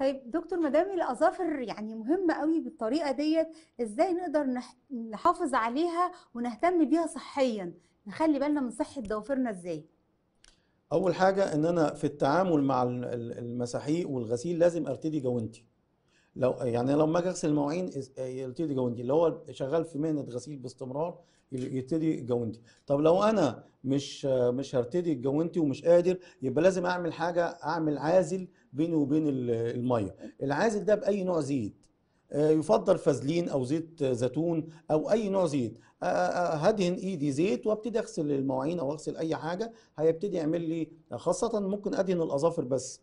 طيب دكتور مدام الاظافر يعني مهمه قوي بالطريقه ديت ازاي نقدر نحافظ عليها ونهتم بيها صحيا نخلي بالنا من صحه ضوافرنا ازاي اول حاجه ان انا في التعامل مع المساحيق والغسيل لازم ارتدي جوانتي لو يعني لو ما اجي اغسل المواعين آه، يبتدي جوندي اللي هو شغال في مهنه غسيل باستمرار يبتدي جوندي طب لو انا مش آه، مش هرتدي جوندي ومش قادر يبقى لازم اعمل حاجه اعمل عازل بيني وبين الميه العازل ده باي نوع زيت آه، يفضل فازلين او زيت زيتون او اي نوع زيت هدهن ايدي زيت وابتدي اغسل المواعين او اغسل اي حاجه هيبتدي يعمل لي خاصه ممكن ادهن الاظافر بس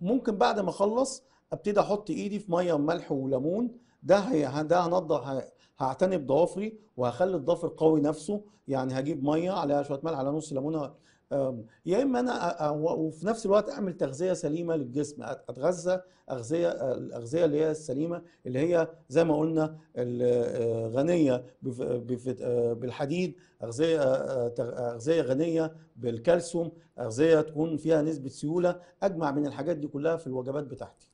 ممكن بعد ما اخلص ابتدي احط ايدي في ميه وملح وليمون ده ده هنضف هعتني بضوافري وهخلي الضفر قوي نفسه يعني هجيب ميه عليها شويه ملح على نص ليمونه يا اما انا وفي نفس الوقت اعمل تغذيه سليمه للجسم اتغذى اغذيه الاغذيه اللي هي السليمه اللي هي زي ما قلنا غنيه بالحديد اغذيه اغذيه غنيه بالكالسيوم اغذيه تكون فيها نسبه سيوله اجمع من الحاجات دي كلها في الوجبات بتاعتي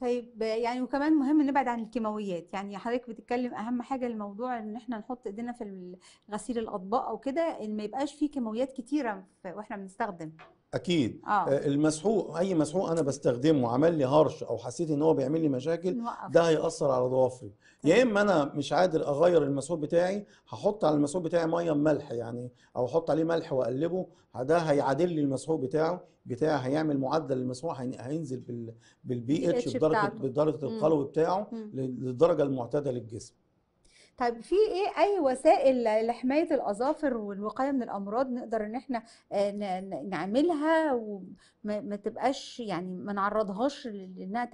طيب يعني وكمان مهم نبعد عن الكيماويات يعني حضرتك بتتكلم اهم حاجه الموضوع ان احنا نحط ايدينا في غسيل الاطباق او كده ان ما يبقاش فيه كيماويات كتيره واحنا بنستخدم اكيد آه. آه. المسحوق اي مسحوق انا بستخدمه عمل لي هرش او حسيت ان هو بيعمل لي مشاكل نوقف. ده هياثر على ضوافري يا اما انا مش قادر اغير المسحوق بتاعي هحط على المسحوق بتاعي ميه ملح يعني او احط عليه ملح واقلبه ده هيعادل لي المسحوق بتاعه بتاعي هيعمل معدل المسحوق هينزل بالبي اتش بدرجه بدرجه القلوي بتاعه للدرجه المعتاده للجسم طيب في ايه اي وسائل لحمايه الاظافر والوقايه من الامراض نقدر ان احنا آه، نعملها وما تبقاش يعني ما نعرضهاش لانها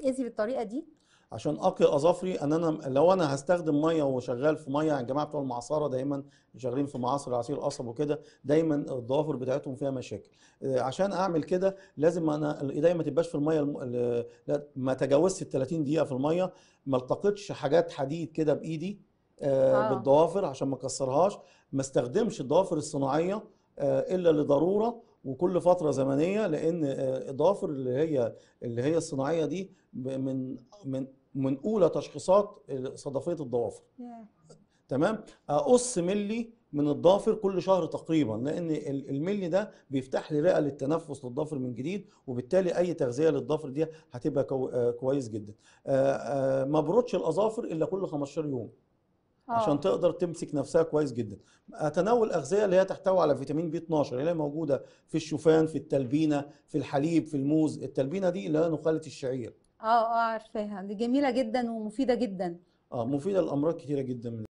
تتاذي بالطريقه دي عشان اقي اظافري ان انا لو انا هستخدم ميه وشغال في ميه يعني الجماعه بتوع المعصره دايما شغالين في معاصر عصير القصب وكده دايما الضوافر بتاعتهم فيها مشاكل آه، عشان اعمل كده لازم انا الايديا ما تبقاش في الميه الم... ما تجاوزش ال 30 دقيقه في الميه ما التقطش حاجات حديد كده بايدي آه. آه. بالضوافر عشان ما اكسرهاش ما استخدمش الضوافر الصناعيه آه، الا لضروره وكل فتره زمنيه لان آه، إضافر اللي هي اللي هي الصناعيه دي من من من اولى تشخيصات صدفيه الضوافر تمام اقص ملي من الضافر كل شهر تقريبا لان الملي ده بيفتح لي رئه للتنفس للضافر من جديد وبالتالي اي تغذيه للضافر دي هتبقى آه، كويس جدا آه، ما بروتش الاظافر الا كل 15 يوم أوه. عشان آه. تقدر تمسك نفسها كويس جدا اتناول اغذيه اللي هي تحتوي على فيتامين بي 12 اللي هي موجوده في الشوفان في التلبينه في الحليب في الموز التلبينه دي اللي هي نخاله الشعير اه اه عارفاها دي جميله جدا ومفيده جدا اه مفيده لامراض كتيره جدا